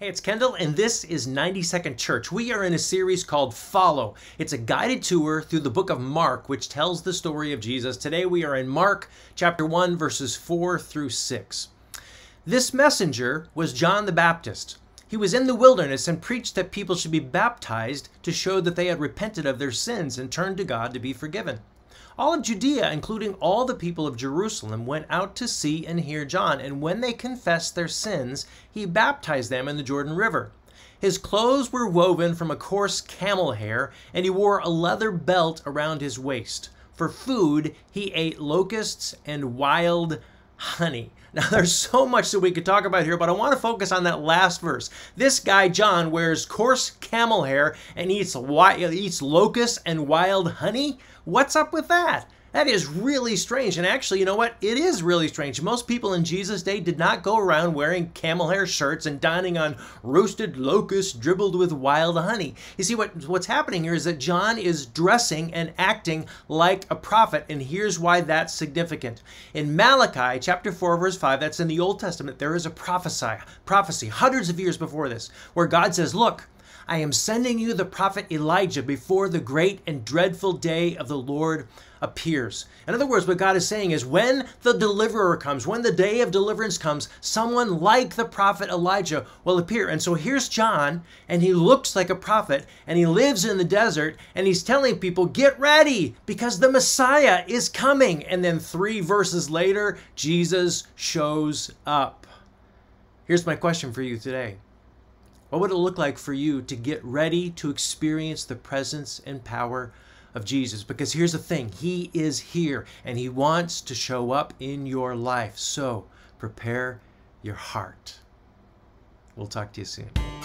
Hey, it's Kendall, and this is 92nd Church. We are in a series called Follow. It's a guided tour through the book of Mark, which tells the story of Jesus. Today we are in Mark chapter 1, verses 4 through 6. This messenger was John the Baptist. He was in the wilderness and preached that people should be baptized to show that they had repented of their sins and turned to God to be forgiven. All of Judea, including all the people of Jerusalem, went out to see and hear John, and when they confessed their sins, he baptized them in the Jordan River. His clothes were woven from a coarse camel hair, and he wore a leather belt around his waist. For food, he ate locusts and wild honey. Now, there's so much that we could talk about here, but I want to focus on that last verse. This guy, John, wears coarse camel hair and eats, eats locusts and wild honey. What's up with that? That is really strange. And actually, you know what? It is really strange. Most people in Jesus' day did not go around wearing camel hair shirts and dining on roasted locusts dribbled with wild honey. You see, what, what's happening here is that John is dressing and acting like a prophet. And here's why that's significant. In Malachi chapter 4, verse 5, that's in the Old Testament, there is a prophecy hundreds of years before this, where God says, Look, I am sending you the prophet Elijah before the great and dreadful day of the Lord appears. In other words, what God is saying is when the deliverer comes, when the day of deliverance comes, someone like the prophet Elijah will appear. And so here's John, and he looks like a prophet, and he lives in the desert, and he's telling people, get ready because the Messiah is coming. And then three verses later, Jesus shows up. Here's my question for you today. What would it look like for you to get ready to experience the presence and power of Jesus? Because here's the thing He is here and He wants to show up in your life. So prepare your heart. We'll talk to you soon.